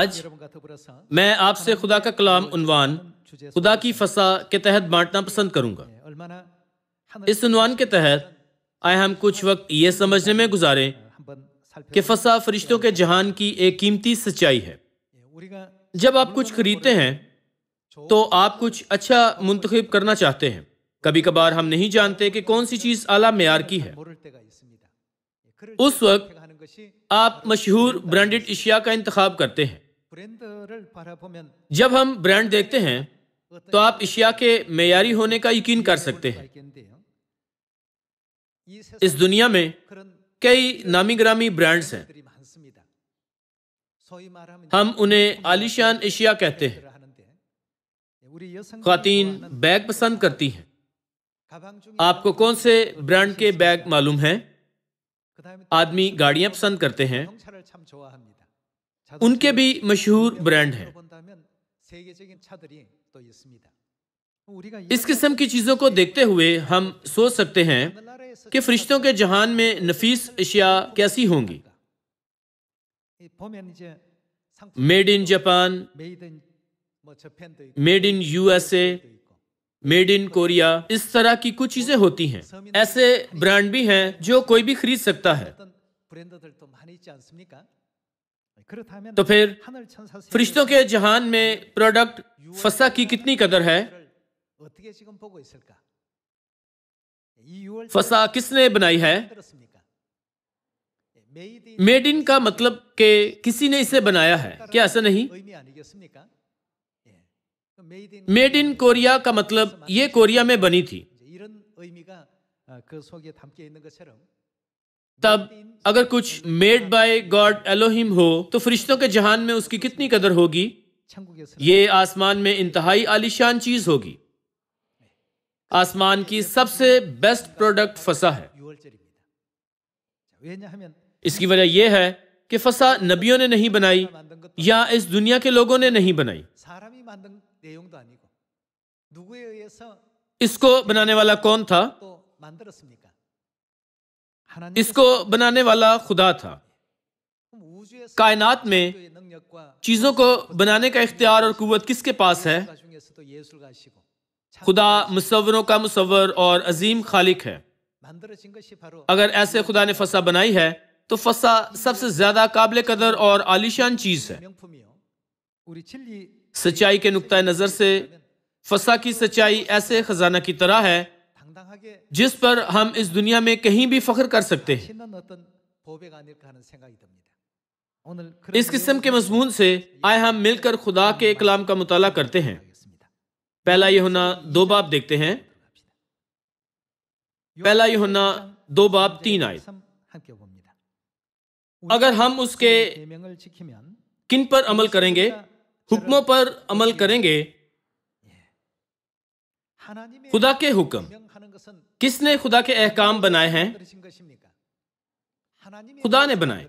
आज मैं आपसे खुदा का कलाम उनवान खुदा की फसा के तहत बांटना पसंद करूंगा इस उनवान के तहत आए हम कुछ वक्त ये समझने में गुजारें कि फसा फरिश्तों के जहान की एक कीमती सच्चाई है जब आप कुछ खरीदते हैं तो आप कुछ अच्छा मुंतखब करना चाहते हैं कभी कभार हम नहीं जानते कि कौन सी चीज़ आला मैार की है उस वक्त आप मशहूर ब्रांडेड इशिया का इंतखब करते हैं जब हम ब्रांड देखते हैं तो आप एशिया के मेयारी होने का यकीन कर सकते हैं इस दुनिया में कई नामी ग्रामी ब्रांड्स हैं हम उन्हें आलिशान एशिया कहते हैं खातन बैग पसंद करती हैं आपको कौन से ब्रांड के बैग मालूम हैं आदमी गाड़ियां पसंद करते हैं उनके भी मशहूर ब्रांड हैं इस किस्म की चीज़ों को देखते हुए हम सोच सकते हैं कि फरिश्तों के जहान में नफीस अशिया कैसी होंगी made in Japan made in USA made in Korea इस तरह की कुछ चीजें होती हैं ऐसे ब्रांड भी हैं जो कोई भी खरीद सकता है तो फिर फरिश्तों के जहान में प्रोडक्ट फसा की कितनी कदर है फसा किसने बनाई है मेड इन का मतलब के किसी ने इसे बनाया है क्या ऐसा नहीं मेड इन कोरिया का मतलब ये कोरिया में बनी थी तब अगर कुछ मेड बाय गॉड एलोहिम हो तो फरिश्तों के जहान में उसकी कितनी कदर होगी ये आसमान में इंतहाई आलिशान चीज होगी आसमान की सबसे बेस्ट प्रोडक्ट फसा है इसकी वजह यह है कि फसा नबियों ने नहीं बनाई या इस दुनिया के लोगों ने नहीं बनाई इसको बनाने वाला कौन था इसको बनाने वाला खुदा था कायनात में चीजों को बनाने का इख्तियार और कुत किसके पास है खुदा मुसवरों का मुसवर और अजीम खालिक है अगर ऐसे खुदा ने फसा बनाई है तो फसा सबसे ज्यादा काबिल कदर और आलिशान चीज है सच्चाई के नुकता नज़र से फसा की सच्चाई ऐसे खजाना की तरह है जिस पर हम इस दुनिया में कहीं भी फख्र कर सकते हैं इस किस्म के मजमून से आए हम मिलकर खुदा के कलाम का मुताला करते हैं पहला ये होना दो बाप देखते हैं पहला ये होना दो बाप तीन आए अगर हम उसके किन पर अमल करेंगे हुक्मों पर अमल करेंगे खुदा के हुक्म किसने खुदा के अहकाम बनाए हैं खुदा ने बनाए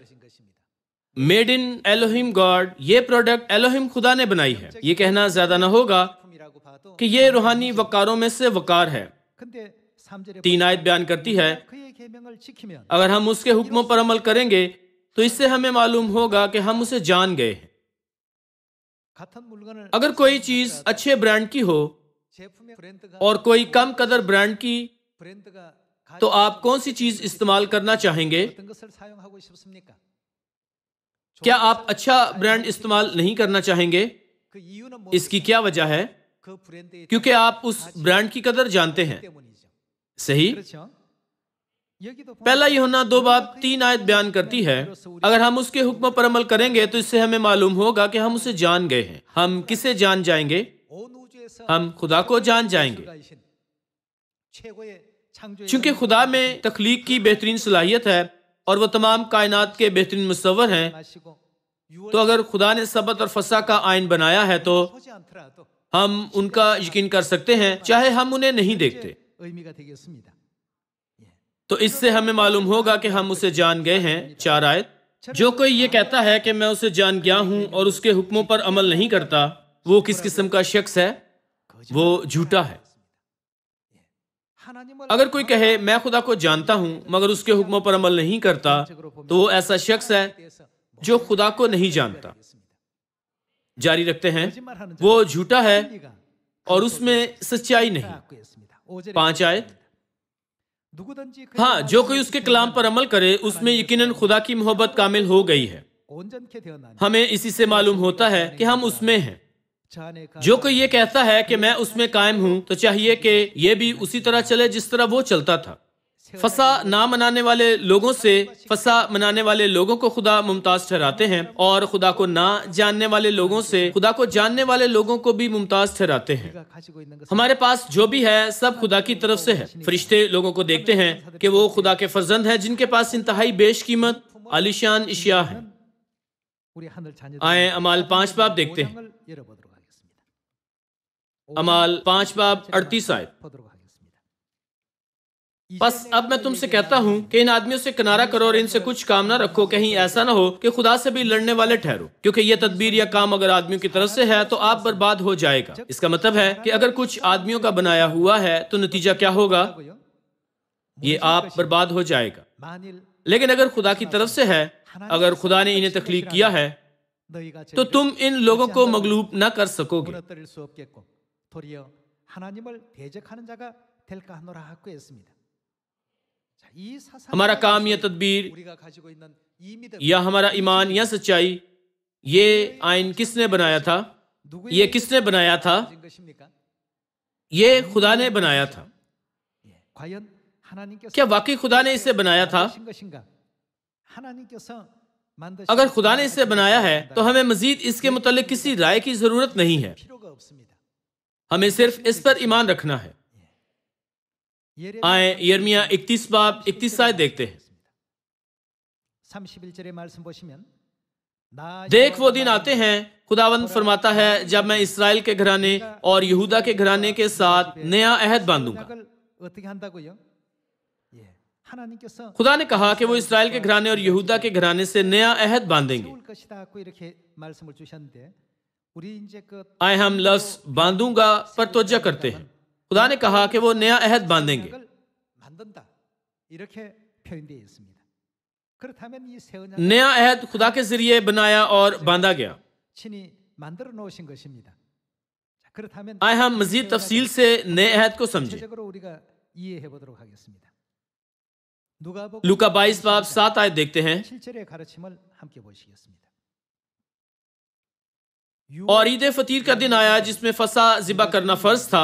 मेड इन एलोहिम गॉड ये प्रोडक्ट एलोहिम खुदा ने बनाई है ये कहना ज्यादा ना होगा कि ये रूहानी वकारों में से वकार है तीन आयत बयान करती है अगर हम उसके हुक्मों पर अमल करेंगे तो इससे हमें मालूम होगा कि हम उसे जान गए हैं अगर कोई चीज अच्छे ब्रांड की हो और कोई कम कदर ब्रांड की तो आप कौन सी चीज इस्तेमाल करना चाहेंगे क्या आप अच्छा ब्रांड इस्तेमाल नहीं करना चाहेंगे इसकी क्या वजह है क्योंकि आप उस ब्रांड की कदर जानते हैं सही पहला होना दो बाब तीन आयत बयान करती है अगर हम उसके हुक्म पर अमल करेंगे तो इससे हमें मालूम होगा कि हम उसे जान गए हैं हम किसे जान जाएंगे हम खुदा को जान जाएंगे चूंकि खुदा में तख्लीक की बेहतरीन सलाहियत है और वह तमाम कायनात के बेहतरीन मुसवर हैं तो अगर खुदा ने सबत और फसा का आयन बनाया है तो, तो हम उनका यकीन कर सकते हैं चाहे हम उन्हें नहीं देखते तो इससे हमें मालूम होगा कि हम उसे जान गए हैं चार आयत जो कोई ये कहता है कि मैं उसे जान गया हूँ और उसके हुक्मों पर अमल नहीं करता वो किस किस्म का शख्स है वो झूठा है अगर कोई कहे मैं खुदा को जानता हूँ मगर उसके हुक्मों पर अमल नहीं करता तो वो ऐसा शख्स है जो खुदा को नहीं जानता जारी रखते हैं वो झूठा है और उसमें सच्चाई नहीं पांच आयत हाँ जो कोई उसके कलाम पर अमल करे उसमें यकीनन खुदा की मोहब्बत कामिल हो गई है हमें इसी से मालूम होता है कि हम उसमें हैं जो कोई ये कहता है कि मैं उसमें कायम हूं तो चाहिए कि ये भी उसी तरह चले जिस तरह वो चलता था फसा ना मनाने वाले तो लोगों से फसा मनाने वाले लोगों को खुदा मुमताज ठहराते हैं और खुदा को ना जानने वाले लोगों से खुदा को जानने वाले लोगों को भी मुमताज ठहराते हैं हमारे पास जो भी है सब खुदा की तरफ से है फरिश्ते लोगों को देखते हैं कि वो खुदा के फर्जंद हैं जिनके पास इंतहाई बेश कीमत आलिशान इशिया है तो आए अमाल पांच बाप देखते हैं अमाल पांच बाब अड़तीस आयत बस अब मैं तुमसे कहता हूँ कि इन आदमियों से किनारा करो और इनसे कुछ काम ना रखो कहीं ऐसा ना हो कि खुदा से भी लड़ने वाले ठहरो क्योंकि ये तदबीर या काम अगर आदमियों की तरफ से है तो आप बर्बाद हो जाएगा इसका मतलब है कि अगर कुछ आदमियों का बनाया हुआ है तो नतीजा क्या होगा ये आप बर्बाद हो जाएगा लेकिन अगर खुदा की तरफ से है अगर खुदा ने इन्हें तख्लीक किया है तो तुम इन लोगों को मगलूब ना कर सकोगे 도리어 하나님을 대적하는 자가 될까 하노라 하고 했습니다. हमारा काम यह तदबीर या हमारा ईमान या सच्चाई ये आयन किसने बनाया था ये किसने बनाया था ये खुदा ने बनाया था क्या वाकई खुदा ने इसे बनाया था अगर खुदा ने इसे बनाया है तो हमें मजीद इसके मुतलिक किसी राय की जरूरत नहीं है हमें सिर्फ इस पर ईमान रखना है आए यर्मिया 31 बाब 31 साय देखते हैं देख वो दिन आते हैं खुदावंत फरमाता है जब मैं इसराइल के घराने और यहूदा के घराने के साथ नया अहद बांधूंगा खुदा ने कहा कि वो इसराइल के घराने और यहूदा के घराने से नया अहद बांधेंगे आए हम तो लफ्स बांधूंगा पर तोजा करते हैं खुदा ने कहा कि वो नया अहद बांधेंगे नया अहद खुदा के जरिए बनाया और बांधा गया आए हम मजीद तफसील से नए अहद को समझे लुका अच्छा, बाईस बाप सात आयत देखते हैं और ईद फतीर का दिन आया जिसमें फसा जिबा करना फर्ज था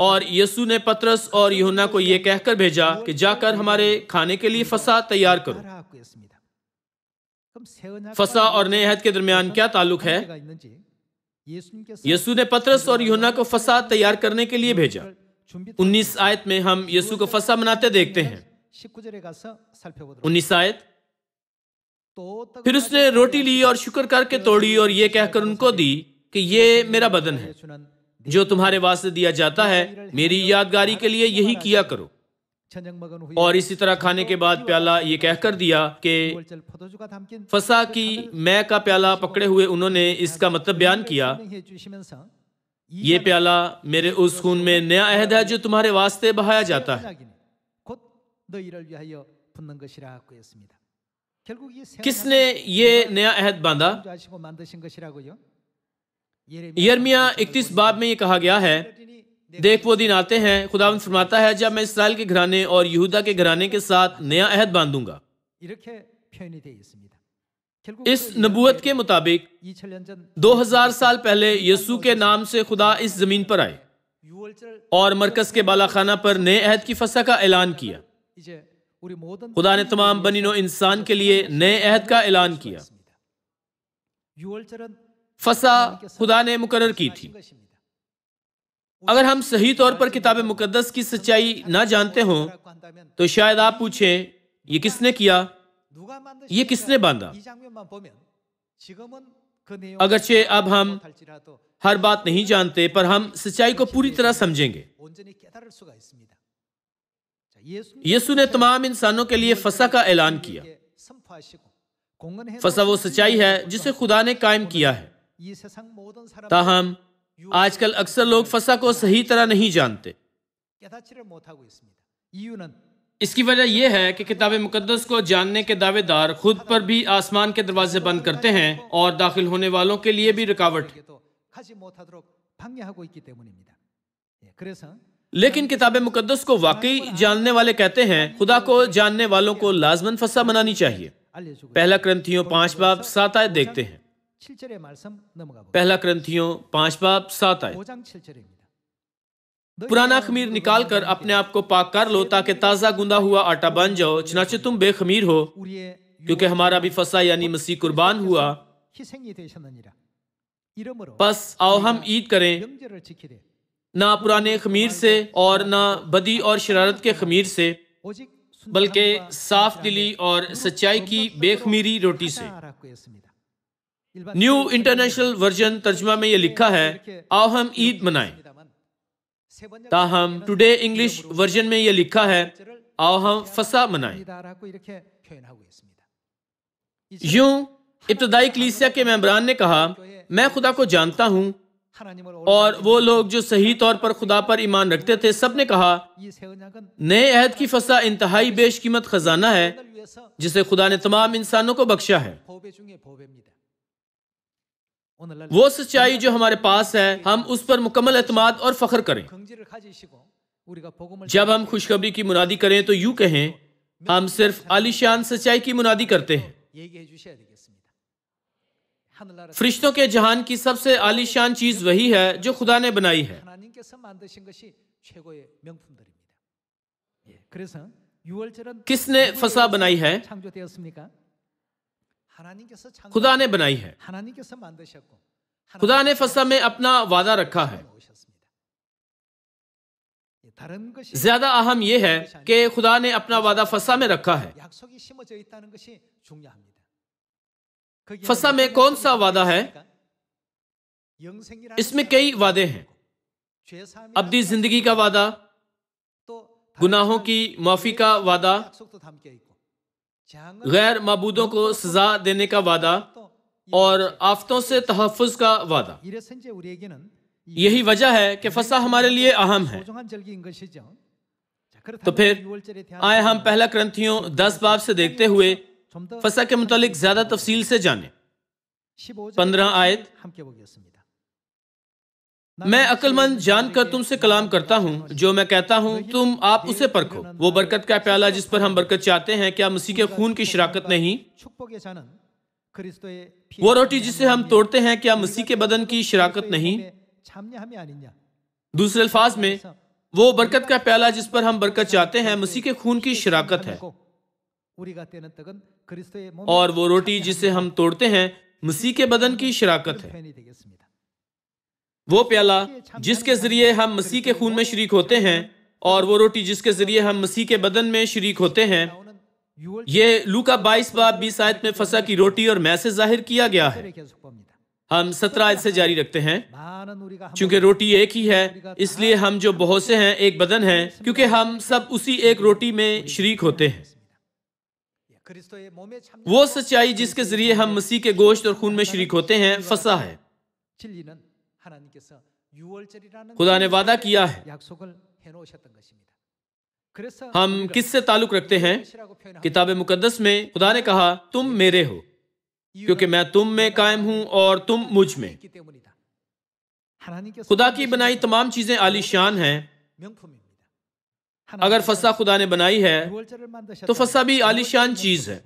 और यसु ने पतरस और यहुना को यह कहकर भेजा कि जाकर हमारे खाने के लिए फसा तैयार करो फसा और नए के दरमियान क्या ताल्लुक है यसु ने पत्रस और यहुना को फसा तैयार करने के लिए भेजा 19 आयत में हम यसु को फसा मनाते देखते हैं 19 आयत तो फिर उसने रोटी ली और शुक्र करके तोड़ी और ये कहकर उनको दी कि ये मेरा बदन है जो तुम्हारे वास्ते दिया जाता है मेरी यादगारी के लिए यही किया करो और इसी तरह तो खाने के तो बाद प्याला ये कहकर दिया कि फसा की मैं का प्याला पकड़े हुए उन्होंने इसका मतलब बयान किया हाँ। ये प्याला मेरे उस खून में नया अहद है जो तुम्हारे वास्ते बहाया जाता है किसने ये नया अहद बांधा यरमिया 31 बाब में ये कहा गया है देख वो दिन आते हैं खुदावन फरमाता है जब मैं इसराइल के घराने और यहूदा के घराने के साथ नया अहद बांधूंगा इस नबूत के मुताबिक 2000 साल पहले यसु के नाम से खुदा इस जमीन पर आए और मरकज के बालाखाना पर नए अहद की फसा का ऐलान किया खुदा ने तमाम बनिनो इंसान के लिए नए अहद का ऐलान किया फसा खुदा ने मुकर की थी अगर हम सही तौर पर किताब मुकदस की सच्चाई ना जानते हो तो शायद आप पूछें ये किसने किया ये किसने बांधा अगरचे अब हम हर बात नहीं जानते पर हम सच्चाई को पूरी तरह समझेंगे यीशु ने तमाम इंसानों के लिए फसा का ऐलान किया फसा वो सच्चाई है जिसे खुदा ने कायम किया है ताहम आजकल अक्सर लोग फसा को सही तरह नहीं जानते इसकी वजह यह है कि किताब मुकदस को जानने के दावेदार खुद पर भी आसमान के दरवाजे बंद करते हैं और दाखिल होने वालों के लिए भी रुकावट लेकिन किताब मुकदस को वाकई जानने वाले कहते हैं खुदा को जानने वालों को लाजमन फसा बनानी चाहिए पहला ग्रंथियों पांच बाप सात आय देखते हैं पहला ग्रंथियों पांच बाप सात आय पुराना खमीर निकाल कर अपने आप को पाक कर लो ताकि ताज़ा गुंदा हुआ आटा बन जाओ चनाचे तुम बेखमीर हो क्योंकि हमारा भी फसा यानी मसीह कुर्बान हुआ बस आओ हम ईद करें ना पुराने खमीर से और ना बदी और शरारत के खमीर से बल्कि साफ दिली और सच्चाई की बेखमीरी रोटी से न्यू इंटरनेशनल वर्जन तर्जमा में यह लिखा है आओ हम ईद मनाएं ताहम टुडे इंग्लिश वर्जन में यह लिखा है आओ हम फसा मनाएं यूं इब्तदाई कलीसिया के मेम्बरान ने कहा मैं खुदा को जानता हूं और वो लोग जो सही तौर पर खुदा पर ईमान रखते थे सब ने कहा नए अहद की फसा इंतहाई बेशकीमत खजाना है जिसे खुदा ने तमाम इंसानों को बख्शा है वो सच्चाई जो हमारे पास है हम उस पर मुकम्मल अतमाद और फख्र करें जब हम खुशखबरी की मुनादी करें तो यूं कहें हम सिर्फ आलिशान सच्चाई की मुनादी करते हैं फरिश्तों के जहान की सबसे आलिशान चीज वही है जो खुदा ने बनाई है हाँ? किसने फसा बनाई है खुदा ने बनाई है खुदा ने फसा में अपना वादा रखा है ज्यादा अहम यह है कि खुदा ने अपना वादा फसा में रखा है फसा में कौन सा वादा है इसमें कई वादे हैं अब्दी जिंदगी का वादा गुनाहों की माफी का वादा गैर मबूदों को सजा देने का वादा और आफतों से तहफ़ का वादा यही वजह है कि फसा हमारे लिए अहम है तो फिर आए हम पहला ग्रंथियों दस बाब से देखते हुए फसा के मुतालिक ज्यादा तफसील से जाने पंद्रह आयत मैं अक्लमंद जानकर तुमसे कलाम करता हूँ जो मैं कहता हूँ तुम आप उसे परखो वो बरकत का प्याला जिस पर हम बरकत चाहते हैं क्या मसीह के खून की शराकत नहीं वो रोटी जिसे हम तोड़ते हैं क्या मसीह के बदन की शराकत नहीं दूसरे अल्फाज में वो बरकत का प्याला जिस पर हम बरकत चाहते हैं मसीह के खून की शराकत है और वो रोटी जिसे हम तोड़ते हैं मसीह के बदन की शराकत है वो प्याला जिसके जरिए हम मसीह के खून में शरीक होते हैं और वो रोटी जिसके जरिए हम मसीह के बदन में शरीक होते हैं ये लूका बाईस बाब बीस आयत में फसा की रोटी और मैसे जाहिर किया गया है हम सत्रह आयत से जारी रखते हैं क्योंकि रोटी एक ही है इसलिए हम जो बहुत से हैं एक बदन हैं क्योंकि हम सब उसी एक रोटी में शरीक होते हैं वो सच्चाई जिसके जरिए हम मसीह के गोश्त और खून में शरीक होते हैं फसा है खुदा ने वादा किया है हम किससे ताल्लुक रखते हैं किताब मुकदस में खुदा ने कहा तुम मेरे हो क्योंकि मैं तुम में कायम हूं और तुम मुझ में खुदा की बनाई तमाम चीजें आलिशान हैं अगर फसा खुदा ने बनाई है तो फसा भी आलिशान चीज़ है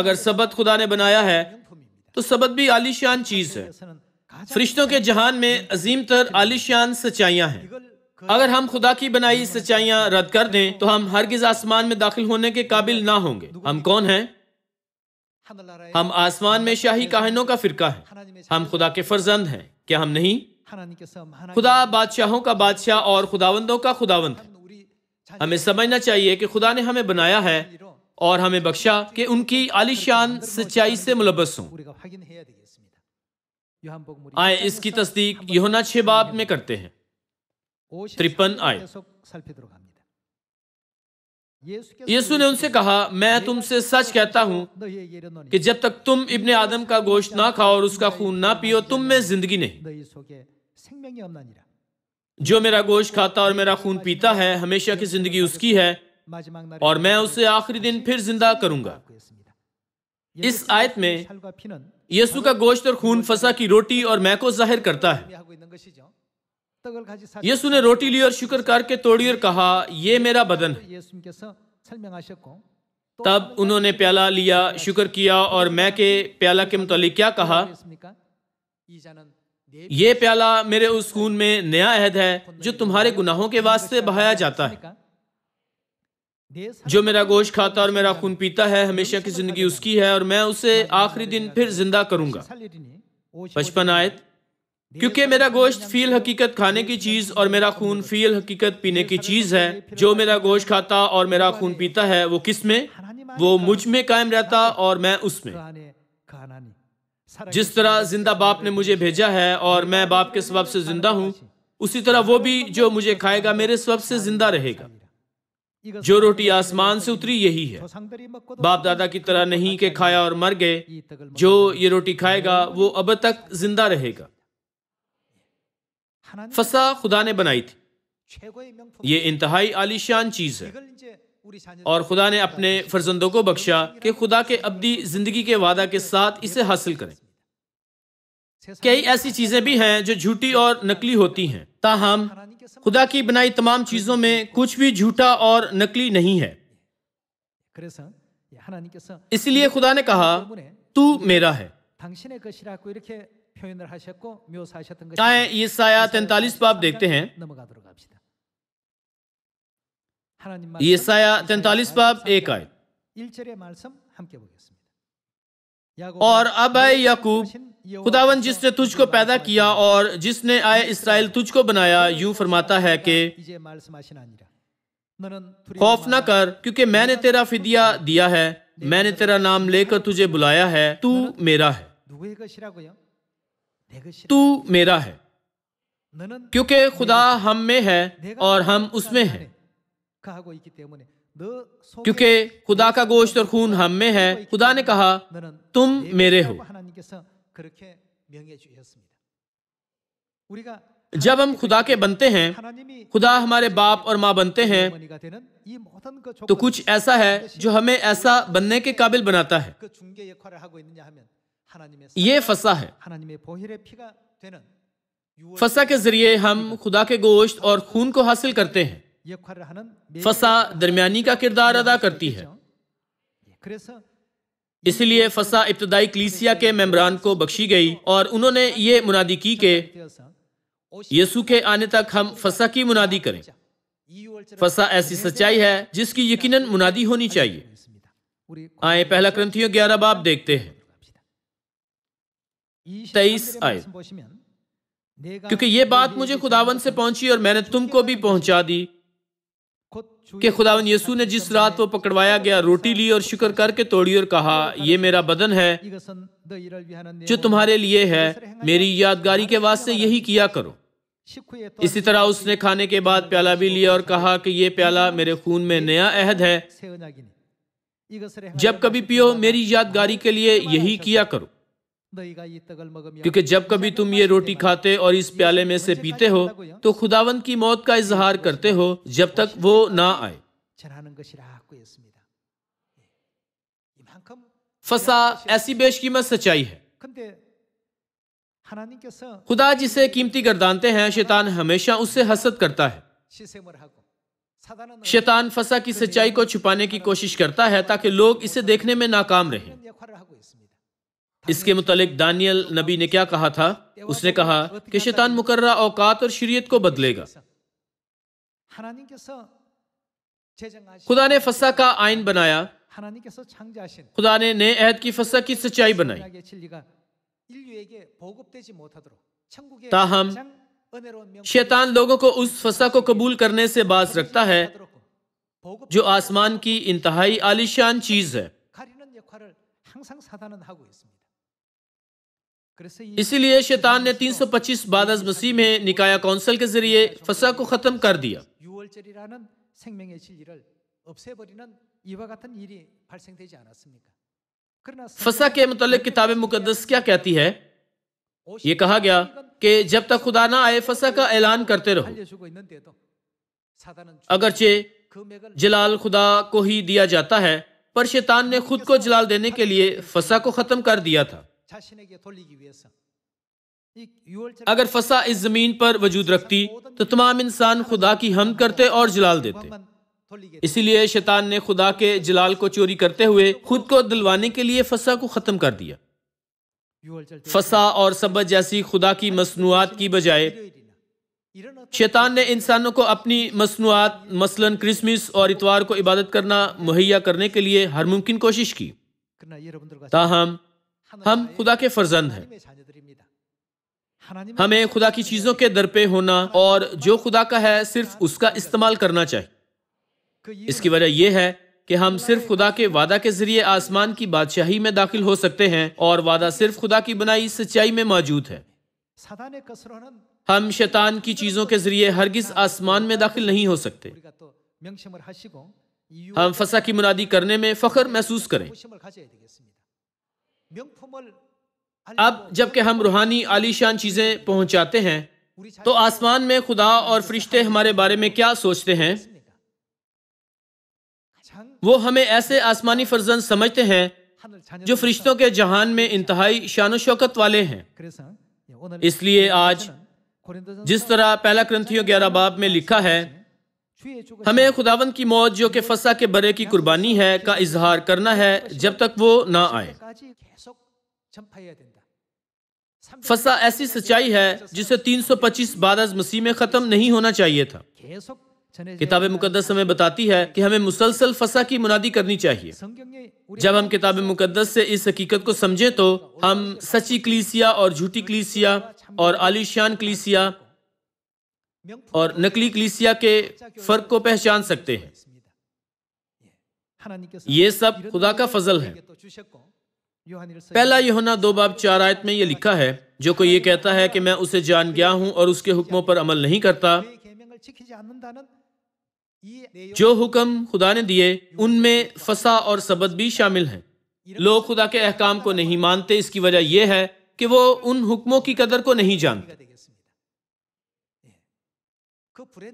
अगर सबत तो खुदा ने बनाया है तो सबत भी आलिशान चीज़ है फरिश्तों के जहान में अजीम तर तो आलिशान सच्चाइयाँ हैं अगर हम खुदा की बनाई सच्चाइयाँ तो रद्द कर दें तो हम हरगिज आसमान में दाखिल होने के काबिल ना होंगे हम कौन हैं हम आसमान में शाही काहनों का फिरका है हम खुदा के फर्जंद हैं क्या हम नहीं खुदा बादशाहों का बादशाह और खुदावंदों का खुदावंद हमें समझना चाहिए कि खुदा ने हमें बनाया है और हमें बख्शा कि उनकी आलिशान सच्चाई से मुलबस हूँ आए इसकी तस्दीक योना छे बाब में करते हैं त्रिपन आए यीशु ने उनसे कहा मैं तुमसे सच कहता हूँ कि जब तक तुम इब्ने आदम का गोश्त ना खाओ और उसका खून ना पियो तुम में जिंदगी नहीं जो मेरा गोश्त खाता और मेरा खून पीता है हमेशा की जिंदगी उसकी है और मैं उसे आखिरी दिन फिर जिंदा करूंगा इस आयत में यीशु का गोश्त और खून फसा की रोटी और मैं को जाहिर करता है यीशु ने रोटी ली और शुक्र करके तोड़ी और कहा यह मेरा बदन है तब उन्होंने प्याला लिया शुक्र किया और मैं के प्याला के मुतालिक क्या कहा ये प्याला मेरे उस खून में नया अहद है जो तुम्हारे गुनाहों के वास्ते बहाया जाता है जो मेरा गोश्त खाता और मेरा खून पीता है हमेशा की जिंदगी उसकी है और मैं उसे आखिरी दिन फिर जिंदा करूंगा पचपन आयत क्योंकि मेरा गोश्त फील हकीकत खाने की चीज और मेरा खून फील हकीकत पीने की चीज है जो मेरा गोश्त खाता और मेरा खून पीता है वो किस में वो मुझ में कायम रहता और मैं उसमें जिस तरह जिंदा बाप ने मुझे भेजा है और मैं बाप के सबब से जिंदा हूँ उसी तरह वो भी जो मुझे खाएगा मेरे सबब से जिंदा रहेगा जो रोटी आसमान से उतरी यही है बाप दादा की तरह नहीं के खाया और मर गए जो ये रोटी खाएगा वो अब तक जिंदा रहेगा फसा खुदा ने बनाई थी ये इंतहाई आलिशान चीज है और खुदा ने अपने फर्जंदों को बख्शा कि खुदा के अबदी ज़िंदगी के वादा के साथ इसे हासिल करें कई ऐसी चीज़ें भी हैं जो झूठी और नकली होती हैं ताहम खुदा की बनाई तमाम चीज़ों में कुछ भी झूठा और नकली नहीं है इसलिए खुदा ने कहा तू मेरा है आए ये साया तैतालीस पाप देखते हैं ईसाया बाब एक आयत और अब आए याकूब खुदावन जिसने तुझको पैदा किया और जिसने आए इसराइल तुझको बनाया यूं फरमाता है कि खौफ ना कर क्योंकि मैंने तेरा फिदिया दिया है मैंने तेरा नाम लेकर तुझे बुलाया है तू मेरा है तू मेरा है क्योंकि खुदा हम में है और हम उसमें हैं क्योंकि खुदा का गोश्त और खून हम में है खुदा ने कहा तुम मेरे हो जब हम खुदा के बनते हैं खुदा हमारे बाप और माँ बनते हैं तो कुछ ऐसा है जो हमें ऐसा बनने के काबिल बनाता है ये फसा है फसा के जरिए हम खुदा के गोश्त और खून को हासिल करते हैं फसा दरमियानी का किरदार अदा करती है इसलिए फसा इब्तदाई क्लीसिया के मेम्बरान को बख्शी गई और उन्होंने ये मुनादी की के यीशु के आने तक हम फसा की मुनादी करें फसा ऐसी सच्चाई है जिसकी यकीनन मुनादी होनी चाहिए आए पहला ग्रंथियों ग्यारह बाब देखते हैं तेईस आए क्योंकि ये बात मुझे खुदावन से पहुंची और मैंने तुमको भी पहुंचा दी कि खुदावन यसू ने जिस रात वो पकड़वाया गया रोटी ली और शुक्र करके तोड़ी और कहा ये मेरा बदन है जो तुम्हारे लिए है मेरी यादगारी के वास्ते यही किया करो इसी तरह उसने खाने के बाद प्याला भी लिया और कहा कि ये प्याला मेरे खून में नया अहद है जब कभी पियो मेरी यादगारी के लिए यही किया करो क्योंकि जब कभी तुम ये रोटी खाते और इस प्याले में से पीते हो तो खुदावंत की मौत का इजहार करते हो जब तक वो ना आए फसा ऐसी बेशकीमत सच्चाई है खुदा जिसे कीमती गर्दानते हैं शैतान हमेशा उससे हसद करता है शैतान फसा की सच्चाई को छुपाने की कोशिश करता है ताकि लोग इसे देखने में नाकाम रहें इसके मुतालिक दानियल नबी ने क्या कहा था उसने कहा कि शैतान मुकर्रा औकात और शरीयत को बदलेगा खुदा ने फसा का आयन बनाया खुदा ने नए अहद की फसा की सच्चाई बनाई ताहम शैतान लोगों को उस फसा को कबूल करने से बाज रखता है जो आसमान की इंतहाई आलिशान चीज है इसीलिए शैतान ने 325 सौ पच्चीस बादस मसीह में निकाया कौंसिल के जरिए फसा को खत्म कर दिया फसा के मतलब किताब मुकदस क्या कहती है ये कहा गया कि जब तक खुदा ना आए फसा का ऐलान करते रहो अगरचे जलाल खुदा को ही दिया जाता है पर शैतान ने खुद को जलाल देने के लिए फसा को खत्म कर दिया था अगर फसा इस जमीन पर वजूद रखती तो तमाम इंसान खुदा की हम करते और जलाल देते इसीलिए शैतान ने खुदा के जलाल को चोरी करते हुए खुद को दिलवाने के लिए फसा को ख़त्म कर दिया फसा और सबत जैसी खुदा की मसनूआत की बजाय शैतान ने इंसानों को अपनी मसनूआत मसलन क्रिसमस और इतवार को इबादत करना मुहैया करने के लिए हर मुमकिन कोशिश की ताहम हम खुदा के फर्जंद हैं हमें खुदा की चीज़ों के दर पे होना और जो खुदा का है सिर्फ उसका इस्तेमाल करना चाहिए इसकी वजह यह है कि हम सिर्फ खुदा के वादा के जरिए आसमान की बादशाही में दाखिल हो सकते हैं और वादा सिर्फ खुदा की बनाई सच्चाई में मौजूद है हम शैतान की चीज़ों के जरिए हरगिज आसमान में दाखिल नहीं हो सकते हम फसा की मुनादी करने में फ़ख्र महसूस करें अब जबकि हम रूहानी आलीशान चीज़ें पहुंचाते हैं तो आसमान में खुदा और फरिश्ते हमारे बारे में क्या सोचते हैं वो हमें ऐसे आसमानी फर्जन समझते हैं जो फरिश्तों के जहान में इंतहाई शान शौकत वाले हैं इसलिए आज जिस तरह पहला ग्रंथियों ग्यारह बाब में लिखा है हमें खुदावन की मौत जो कि फसा के बरे की कुर्बानी है का इजहार करना है जब तक वो ना आए फसा ऐसी सच्चाई है जिसे 325 बाद मसीह में ख़त्म नहीं होना चाहिए था किताब मुकदस हमें बताती है कि हमें मुसलसल फसा की मुनादी करनी चाहिए जब हम किताब मुकदस से इस हकीकत को समझें तो हम सच्ची क्लीसिया और झूठी क्लीसिया और आलिशान क्लीसिया और नकली क्लीसिया के फर्क को पहचान सकते हैं ये सब खुदा का फजल है तो पहला योना दो बाब चार आयत में यह लिखा है जो कोई ये कहता है कि मैं उसे जान गया हूं और उसके हुक्मों पर अमल नहीं करता जो हुक्म खुदा ने दिए उनमें फसा और सबद भी शामिल हैं लोग खुदा के अहकाम को नहीं मानते इसकी वजह यह है कि वो उन हुक्मों की कदर को नहीं जानते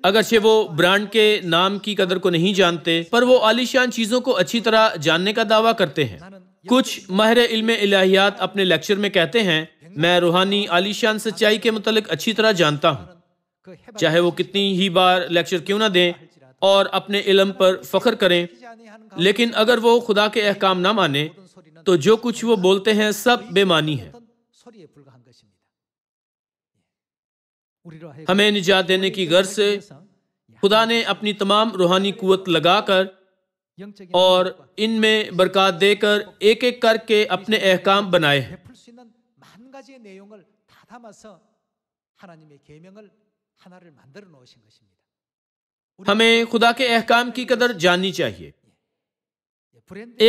अगरचे वो ब्रांड के नाम की कदर को नहीं जानते पर वो आलिशान चीजों को अच्छी तरह जानने का दावा करते हैं कुछ माहिर इल्म इलाहियात अपने लेक्चर में कहते हैं मैं रूहानी आलिशान सच्चाई के मुतालिक अच्छी तरह जानता हूँ चाहे वो कितनी ही बार लेक्चर क्यों ना दें और अपने इलम पर फख्र करें लेकिन अगर वो खुदा के अहकाम ना माने तो जो कुछ वो बोलते हैं सब बेमानी है हमें निजात देने की गर्ज से खुदा ने अपनी तमाम रूहानी कुत लगाकर और इनमें बरकत देकर एक एक करके अपने अहकाम बनाए हैं हमें खुदा के अहकाम की कदर जाननी चाहिए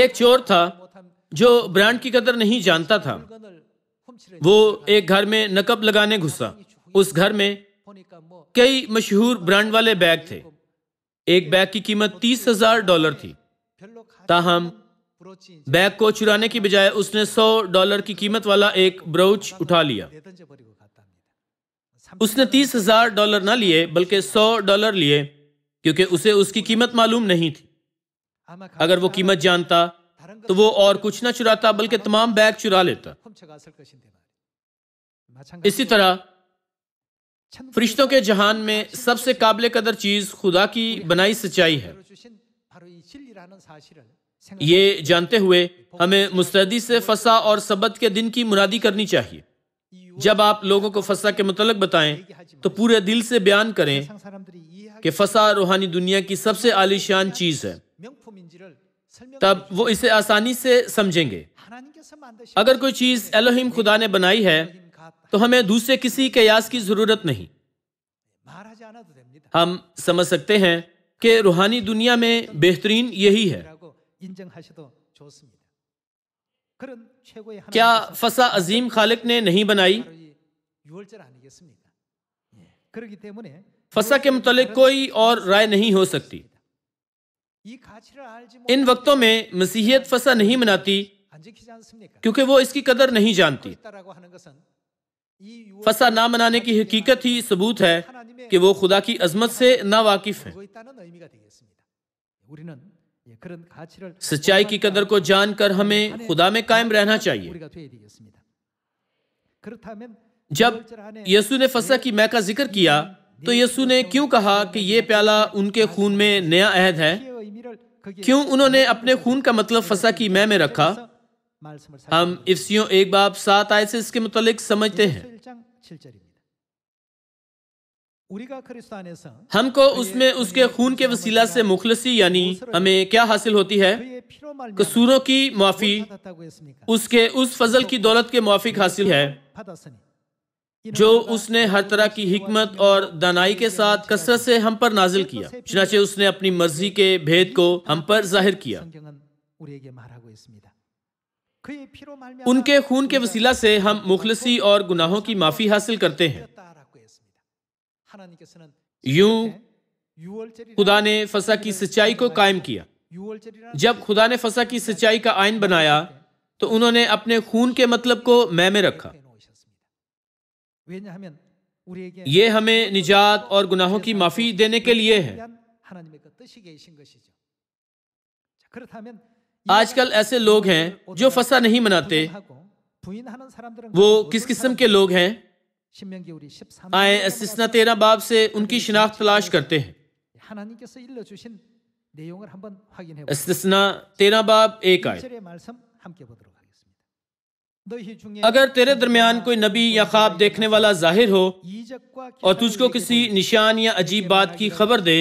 एक चोर था जो ब्रांड की कदर नहीं जानता था वो एक घर में नकब लगाने घुसा उस घर में कई मशहूर ब्रांड वाले बैग थे एक बैग की कीमत तीस हजार डॉलर थी ताहम बैग को चुराने की बजाय उसने सौ डॉलर की कीमत वाला एक ब्रोच उठा लिया उसने तीस हजार डॉलर ना लिए बल्कि सौ डॉलर लिए क्योंकि उसे उसकी कीमत मालूम नहीं थी अगर वो कीमत जानता तो वो और कुछ ना चुराता बल्कि तमाम बैग चुरा लेता इसी तरह फरिश्तों के जहान में सबसे काबिल कदर चीज खुदा की बनाई सच्चाई है ये जानते हुए हमें मुस्तैदी से फसा और सबत के दिन की मुरादी करनी चाहिए जब आप लोगों को फसा के मतलब बताएं तो पूरे दिल से बयान करें कि फसा रूहानी दुनिया की सबसे आलिशान चीज़ है तब वो इसे आसानी से समझेंगे अगर कोई चीज़ एलोहिम खुदा ने बनाई है तो हमें दूसरे किसी कयास की ज़रूरत नहीं हम समझ सकते हैं कि रूहानी दुनिया में बेहतरीन यही है क्या फसा अजीम खालिक ने नहीं बनाई फसा के मुतलिक कोई और राय नहीं हो सकती इन वक्तों में मसीहत फसा नहीं मनाती क्योंकि वो इसकी कदर नहीं जानती फसा ना मनाने की हकीकत ही सबूत है कि वो खुदा की अजमत से नावाकिफ हैं सच्चाई की कदर को जानकर हमें खुदा में कायम रहना चाहिए तो जब यसु ने फसा की मैं का जिक्र किया तो यसु ने तो क्यों कहा कि ये प्याला उनके खून में नया अहद है क्यों उन्होंने अपने खून का मतलब फसा की मैं में रखा हम इफ्सियों एक बाप सात आय से इसके मुतालिक समझते हैं हमको तो उसमें तो उसके खून के वसीला से मुखलसी यानी तो हमें क्या हासिल होती है कसूरों की माफ़ी उसके उस फजल की दौलत के मुआफिक हासिल है जो उसने हर तरह की हिकमत और दानाई के साथ कसरत से हम पर नाजिल किया चनाचे उसने अपनी मर्जी के भेद को हम पर जाहिर किया उनके खून के वसीला से हम मुखलसी और गुनाहों की माफ़ी हासिल करते हैं यूं खुदा ने फसा की सच्चाई को कायम किया जब खुदा ने फसा की सच्चाई का आयन बनाया तो उन्होंने अपने खून के मतलब को मैं में रखा ये हमें निजात और गुनाहों की माफी देने के लिए है आजकल ऐसे लोग हैं जो फसा नहीं मनाते वो किस किस्म के लोग हैं आए असिस्ना तेरह बाब से उनकी शिनाख्त तलाश करते हैं अस्तिस्ना तेरह बाब एक आए अगर तेरे दरमियान कोई नबी या ख्वाब देखने वाला जाहिर हो और तुझको किसी निशान या अजीब बात की खबर दे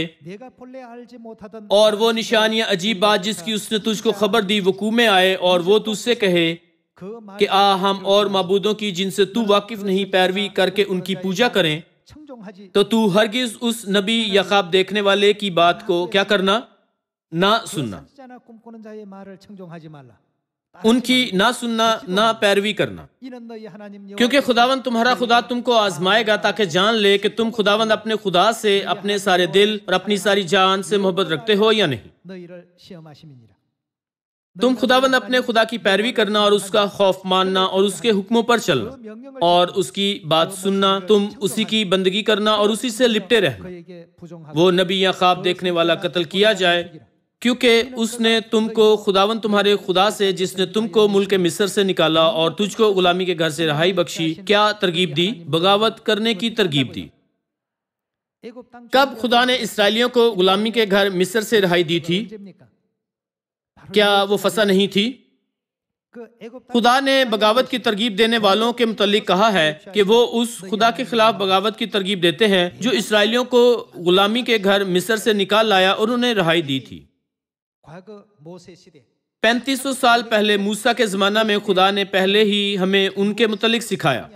और वो निशान या अजीब बात जिसकी उसने तुझको खबर दी वकूमे आए और वो तुझसे कहे कि आ हम और मबूदों की जिनसे तू वाकिफ नहीं पैरवी करके उनकी पूजा करें तो तू हरगिज उस नबी या खाब देखने वाले की बात को क्या करना तो ना सुनना उनकी ना सुनना ना पैरवी करना क्योंकि खुदावन तुम्हारा खुदा तुमको आजमाएगा ताकि जान ले कि तुम खुदावन अपने खुदा से अपने सारे दिल और अपनी सारी जान से मोहब्बत रखते हो या नहीं तुम खुदावन अपने खुदा की पैरवी करना और उसका खौफ मानना और उसके हुक्मों पर चलना और उसकी बात सुनना तुम उसी की बंदगी करना और उसी से लिपटे रहना वो नबी या ख्वाब देखने वाला कत्ल किया जाए क्योंकि उसने तुमको खुदावन तुम्हारे खुदा से जिसने तुमको मुल्क मिस्र से निकाला और तुझको गुलामी के घर से रहाई बख्शी क्या तरगीब दी बगावत करने की तरगीब दी कब खुदा ने इसराइलियों को गुलामी के घर मिस्र से रहाई दी थी क्या वो फंसा नहीं थी खुदा ने बगावत की तरगीब देने वालों के मतलब कहा है कि वो उस खुदा के खिलाफ बगावत की तरगीब देते हैं जो इसराइलियों को गुलामी के घर मिस्र से निकाल लाया और उन्हें रहाई दी थी 3500 साल पहले मूसा के ज़माना में खुदा ने पहले ही हमें उनके मतलब सिखाया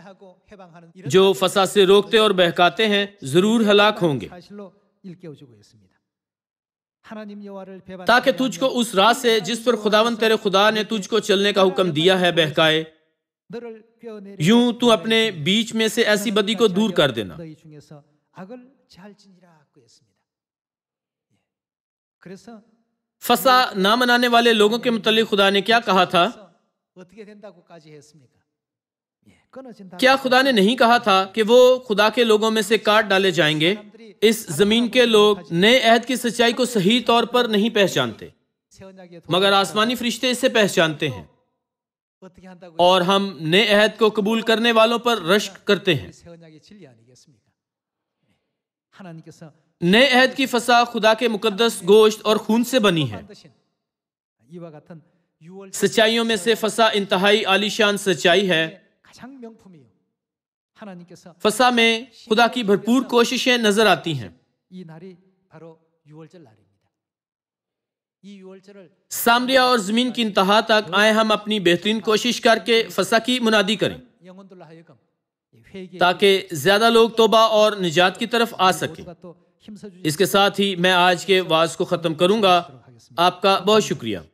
जो फसा से रोकते और बहकाते हैं ज़रूर हलाक होंगे ताकि तुझको उस राह से जिस पर खुदावन तेरे खुदा ने तुझको चलने का हुक्म दिया है बहकाए यूं तू अपने बीच में से ऐसी बदी को दूर कर देना फसा ना मनाने वाले लोगों के मुतलिक खुदा ने क्या कहा था क्या खुदा ने नहीं कहा था कि वो खुदा के लोगों में से काट डाले जाएंगे इस जमीन के लोग नए अहद की सच्चाई को सही तौर पर नहीं पहचानते मगर आसमानी फरिश्ते इसे पहचानते हैं और हम नए अहद को कबूल करने वालों पर रश्क करते हैं नए अहद की फसा खुदा के मुकदस गोश्त और खून से बनी है सच्चाइयों में से फसा इंतहाई आलिशान सच्चाई है फसा में खुदा की भरपूर कोशिशें नजर आती हैं सामरिया और जमीन की इंतहा तक आए हम अपनी बेहतरीन कोशिश करके फसा की मुनादी करें ताकि ज्यादा लोग तोबा और निजात की तरफ आ सके इसके साथ ही मैं आज के वाज को ख़त्म करूंगा आपका बहुत शुक्रिया